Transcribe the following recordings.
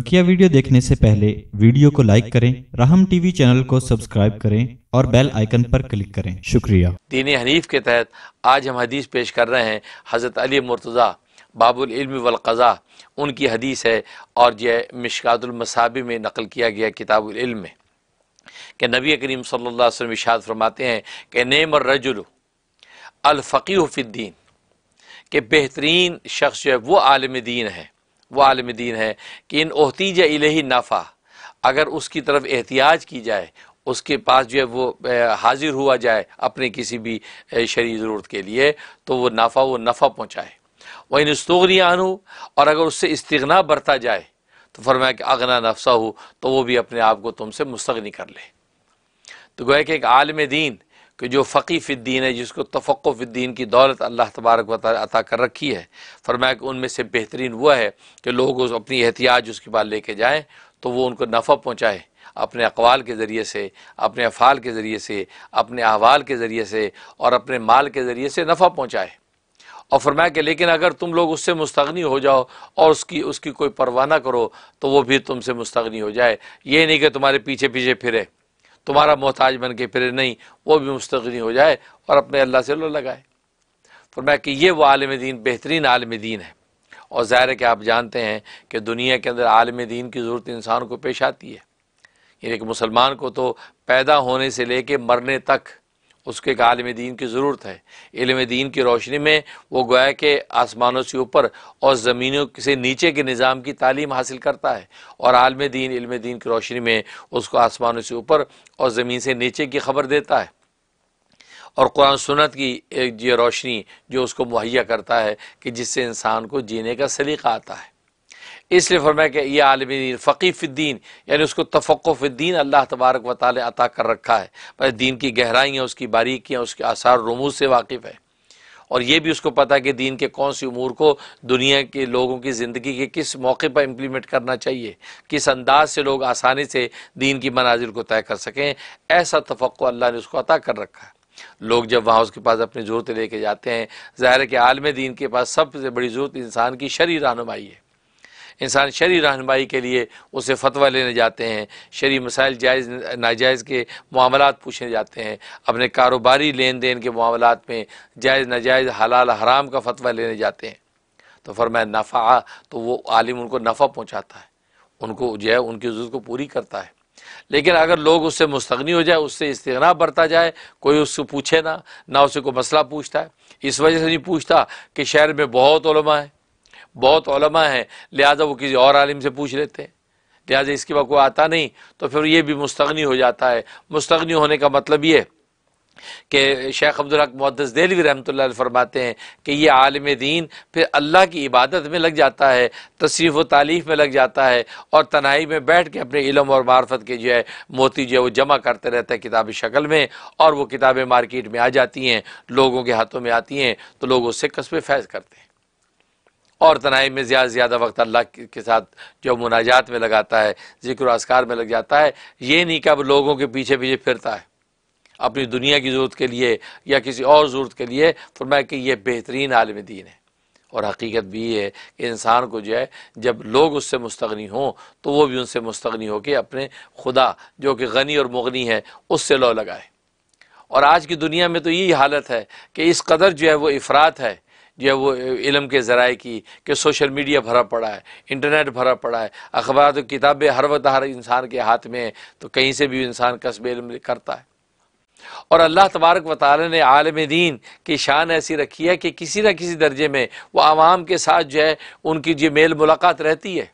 बकिया वीडियो देखने से पहले वीडियो को लाइक करें राहम टीवी चैनल को सब्सक्राइब करें और बेल आइकन पर क्लिक करें शुक्रिया दीन हनीफ के तहत आज हम हदीस पेश कर रहे हैं हज़रत अली मुर्तज़ा बाबुल इल्म कज़ा उनकी हदीस है और यह मिशकातुलमसाबी में नकल किया गया किताबुल इल्म में कि नबी करीम सल्लल्लाहु अलैहि वसल्लम इशाद फरमाते हैं कि नेम रजुल अलफ़ीफ़िद्दीन के बेहतरीन शख्स जो है वो आलम दीन है वो आलम दीन है कि इन अहतीज इलही नफ़ा अगर उसकी तरफ एहतियाज की जाए उसके पास जो है वो हाजिर हुआ जाए अपने किसी भी शरी ज़रूरत के लिए तो वो नाफा वो नफ़ा पहुँचाए इन नस्तोगनियान हो और अगर उससे इस्तना बरता जाए तो फरमाया कि अगना नफसा हो तो वो भी अपने आप को तुमसे मुस्तगनी कर ले तो गोया कि एक आलम दीन कि जो फ़की फ़िद्दीन है जिसको तफ़ो फ़िद्दीन की दौलत अल्लाह तबारक अता कर रखी है फरमाया कि उनमें से बेहतरीन वह है कि लोग उस अपनी एहतियाज उसके पास लेके जाएँ तो वो उनको नफ़ा पहुँचाए अपने अकवाल के ज़रिए से अपने अफ़ाल के ज़रिए से अपने अहवाल के ज़रिए से और अपने माल के ज़रिए से नफ़ा पहुँचाए और फरमाया कि लेकिन अगर तुम लोग उससे मुस्तगनी हो जाओ और उसकी उसकी कोई परवाह ना करो तो वो भी तुमसे मुस्तगनी हो जाए ये नहीं कि तुम्हारे पीछे पीछे फिरे तुम्हारा मोहताज बन के फिरे नहीं वो भी मुस्तनी हो जाए और अपने अल्लाह से लो लगाए फरमाया कि ये वो आलम दीन बेहतरीन आलम दीन है और ज़ाहिर है कि आप जानते हैं कि दुनिया के अंदर आलम दीन की ज़रूरत इंसान को पेश आती है यानी कि मुसलमान को तो पैदा होने से ले कर मरने तक उसके आलम दीन की ज़रूरत है इलम दीन की रोशनी में वो गोया के आसमानों से ऊपर और ज़मीनों से नीचे के निज़ाम की तालीम हासिल करता है और आलम दीन इलम दीन की रोशनी में उसको आसमानों से ऊपर और ज़मीन से नीचे की खबर देता है और कुरान सुनत की एक ये रोशनी जो उसको मुहैया करता है कि जिससे इंसान को जीने का सलीका आता है इसलिए फरमाया कि यह आलम फ़कीफ़ीन यानी उसको दीन अल्लाह तबारक व अता कर रखा है पर दीन की गहराइयाँ उसकी बारीकियाँ उसके आसार रमूज से वाकिफ़ है और ये भी उसको पता है कि दीन के कौन सी उमूर को दुनिया के लोगों की ज़िंदगी के किस मौके पर इम्प्लीमेंट करना चाहिए किस अंदाज से लोग आसानी से दीन की मनाजिर को तय कर सकें ऐसा तफ़क़ अल्लाह ने उसको अता कर रखा है लोग जब वहाँ उसके पास अपनी ज़रूरतें लेके जाते हैं ज़ाहिर है कि आलम दीन के पास सबसे बड़ी ज़रूरत इंसान की शरी रहनुमाई है इंसान शरी रहनमाई के लिए उसे फतवा लेने जाते हैं शरी मसाइल जायज़ नाजायज़ के मामला पूछने जाते हैं अपने कारोबारी लेन देन के मामला में जायज़ नाजायज़ हलाल हराम का फतवा लेने जाते हैं तो फरमाए नफ़ा तो वो आलिम उनको नफ़ा पहुँचाता है उनको जो है उनकी जरूरत को पूरी करता है लेकिन अगर लोग उससे मुस्तगनी हो जाए उससे इस्तना बरता जाए कोई उसको पूछे ना ना उसे कोई मसला पूछता है इस वजह से नहीं पूछता कि शहर में बहुत है बहुत ओलमा हैं लिहाजा वो किसी और आलिम से पूछ लेते हैं लिहाजा इसके बाद कोई आता नहीं तो फिर ये भी मुस्तगनी हो जाता है मुस्तगनी होने का मतलब ये कि शेख अब्दुल्हक मुद्दस देलवी रहमत फरमाते हैं कि ये आलम दीन फिर अल्लाह की इबादत में लग जाता है तशरीफ़ व तालीफ़ में लग जाता है और तनाई में बैठ के अपने इलम और मार्फत के जो है मोती जो है वो जमा करते रहते हैं किताबी शक्ल में और वो किताबें मार्केट में आ जाती हैं लोगों के हाथों में आती हैं तो लोग उससे कस्बे फैज़ करते हैं और तनाई में ज़्यादा से ज़्यादा वक्त अल्लाह के साथ जो मुनाजात में लगाता है ज़िक्र असकार में लग जाता है ये नहीं कि अब लोगों के पीछे पीछे फिरता है अपनी दुनिया की ज़रूरत के लिए या किसी और ज़रूरत के लिए फरमाया कि यह बेहतरीन आलम दीन है और हकीकत भी ये है कि इंसान को जो है जब लोग उससे मुस्तगनी हों तो वो भी उनसे मुस्तगनी होकर अपने खुदा जो कि गनी और मुगनी है उससे लौ लगाए और आज की दुनिया में तो यही हालत है कि इस कदर जो है वो इफरात है जो है वो इलम के ज़राए की कि सोशल मीडिया भरा पड़ा है इंटरनेट भरा पड़ा है अखबार तो किताबें हर वक्त हर इंसान के हाथ में हैं तो कहीं से भी इंसान कस्ब इलम करता है और अल्लाह तबारक व ताली ने आलम दीन की शान ऐसी रखी है कि किसी न किसी दर्जे में वो आवाम के साथ जो है उनकी जो मेल मुलाकात रहती है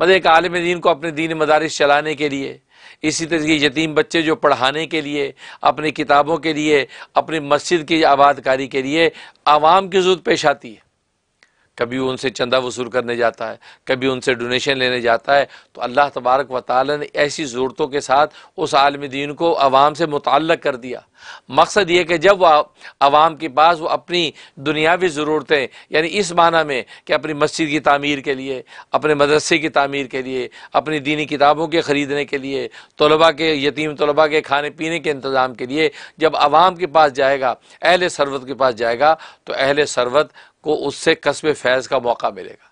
मतलब एक आलम दीन को अपने दीन मदारस चलाने के लिए इसी तरीके यतीम बच्चे जो पढ़ाने के लिए अपनी किताबों के लिए अपनी मस्जिद की आबादकारी के लिए आवाम की ज़रूरत पेश आती है कभी उनसे चंदा वसूल करने जाता है कभी उनसे डोनेशन लेने जाता है तो अल्लाह तबारक व ताली ने ऐसी ज़रूरतों के साथ उस आलम दीन को आवाम से मुतल कर दिया मकसद ये कि जब वह आवाम के पास वो अपनी दुनियावी ज़रूरतें यानी इस माना में कि अपनी मस्जिद की तमीर के लिए अपने मदरसे की तमीर के लिए अपनी दीनी किताबों के ख़रीदने के लिए तलबा के यतीम तलबा के खाने पीने के इंतज़ाम के लिए जब आवाम के पास जाएगा अहल सरवत के पास जाएगा तो अहल सरवत को उससे कस्ब फैज़ का मौका मिलेगा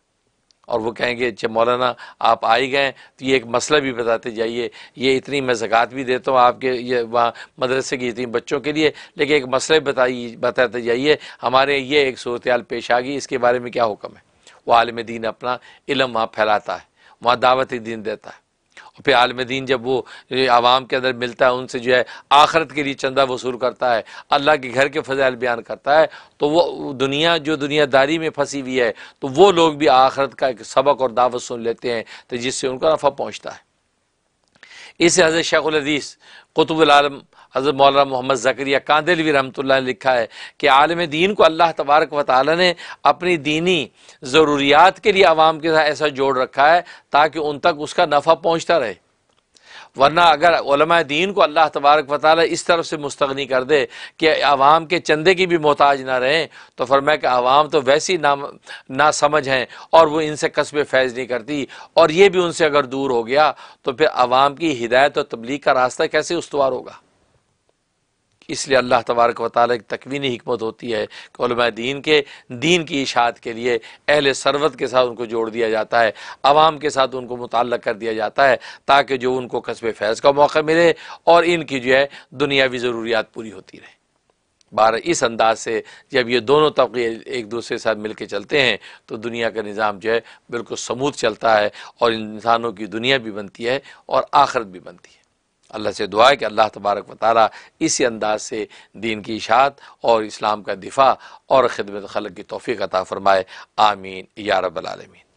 और वो कहेंगे अच्छा मौलाना आप आ ही गए तो ये एक मसला भी बताते जाइए ये इतनी मैं ज़क़़त भी देता हूँ आपके ये वहाँ मदरसे की इतनी बच्चों के लिए लेकिन एक भी बताइए बताते जाइए हमारे ये एक सूरत पेश आ गई इसके बारे में क्या हुक्म है वो आलम दीन अपना इलम वहाँ फैलाता है वहाँ दावत दीन देता है आलम आलमदीन जब वो आवाम के अंदर मिलता है उनसे जो है आखरत के लिए चंदा वसूल करता है अल्लाह के घर के फजाइल बयान करता है तो वो दुनिया जो दुनियादारी में फंसी हुई है तो वो लोग भी आखरत का एक सबक और दावत सुन लेते हैं तो जिससे उनका नफ़ा पहुँचता है इस हज़रत शेखुलदीस कुतुबुल आलम हज़रत मौलाना मोहम्मद ज़करिया कांदेलवी रहमत ने लिखा है कि आलम दीन को अल्लाह तबारक व ने अपनी दीनी ज़रूरियात के लिए आवाम के साथ ऐसा जोड़ रखा है ताकि उन तक उसका नफ़ा पहुँचता रहे वरना अगर दीन को अल्लाह तबारक वाली इस तरफ से मुस्तनी कर दे कि आवाम के चंदे की भी मोहताज ना रहें तो फरमाया कि आवाम तो वैसी ना ना समझ हैं और वो इनसे कस्बे फैज़ नहीं करती और ये भी उनसे अगर दूर हो गया तो फिर आवाम की हिदायत और तबलीग का रास्ता कैसे उसवार होगा इसलिए अल्लाह तबारक वाली तकवीनी हमत होती है कि दीन के दीन की इशात के लिए अहल सरवत के साथ उनको जोड़ दिया जाता है आवाम के साथ उनको मुतल कर दिया जाता है ताकि जो उनको कस्ब फैज़ का मौका मिले और इनकी जो है दुनियावी ज़रूरियात पूरी होती रहे बारह इस अंदाज से जब ये दोनों तबके एक दूसरे के साथ मिल के चलते हैं तो दुनिया का निज़ाम जो है बिल्कुल समूद चलता है और इंसानों की दुनिया भी बनती है और आखरत भी बनती है अल्लाह से दुआ है कि अल्लाह तबारक व तारा इसी अंदाज से दीन की इशात और इस्लाम का दिफा और ख़िदमत खलक की तोफ़ी अता फ़रमाए आमीन या रबालमीन